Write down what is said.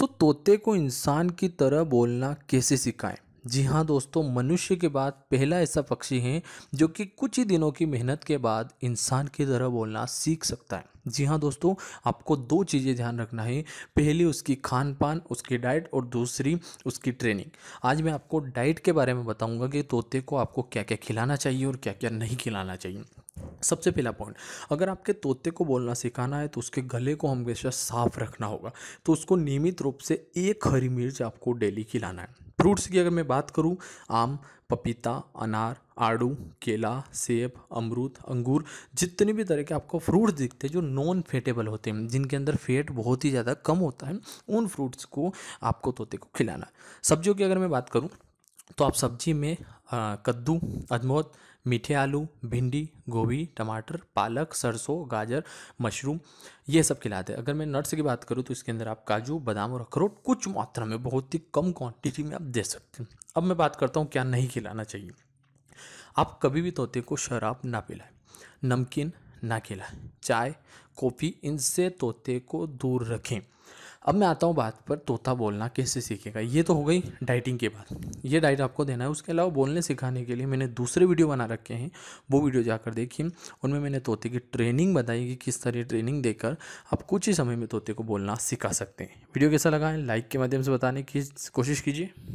दोस्तों तोते को इंसान की तरह बोलना कैसे सिखाएं जी हाँ दोस्तों मनुष्य के बाद पहला ऐसा पक्षी है जो कि कुछ ही दिनों की मेहनत के बाद इंसान की तरह बोलना सीख सकता है जी हाँ दोस्तों आपको दो चीज़ें ध्यान रखना है पहली उसकी खान पान उसकी डाइट और दूसरी उसकी ट्रेनिंग आज मैं आपको डाइट के बारे में बताऊंगा कि तोते को आपको क्या क्या खिलाना चाहिए और क्या क्या नहीं खिलाना चाहिए सबसे पहला पॉइंट अगर आपके तोते को बोलना सिखाना है तो उसके गले को हमेशा साफ रखना होगा तो उसको नियमित रूप से एक हरी मिर्च आपको डेली खिलाना है फ्रूट्स की अगर मैं बात करूं आम पपीता अनार आड़ू केला सेब अमरूद अंगूर जितने भी तरह के आपको फ्रूट्स दिखते हैं जो नॉन फेटेबल होते हैं जिनके अंदर फेट बहुत ही ज़्यादा कम होता है उन फ्रूट्स को आपको तोते को खिलाना सब्जियों की अगर मैं बात करूँ तो आप सब्जी में कद्दू अजमोद मीठे आलू भिंडी गोभी टमाटर पालक सरसों गाजर मशरूम ये सब खिलाते हैं अगर मैं नट्स की बात करूँ तो इसके अंदर आप काजू बादाम और अखरोट कुछ मात्रा में बहुत ही कम क्वांटिटी में आप दे सकते हैं अब मैं बात करता हूँ क्या नहीं खिलाना चाहिए आप कभी भी तोते को शराब ना पिलाएं नमकीन ना खिलाएं चाय कॉफ़ी इनसे तोते को दूर रखें अब मैं आता हूँ बात पर तोता बोलना कैसे सीखेगा ये तो हो गई डाइटिंग के बाद ये डाइट आपको देना है उसके अलावा बोलने सिखाने के लिए मैंने दूसरे वीडियो बना रखे हैं वो वीडियो जाकर देखिए उनमें मैंने तोते की ट्रेनिंग बताई कि किस तरह ट्रेनिंग देकर आप कुछ ही समय में तोते को बोलना सिखा सकते हैं वीडियो कैसा लगा है लाइक के माध्यम से बताने की कोशिश कीजिए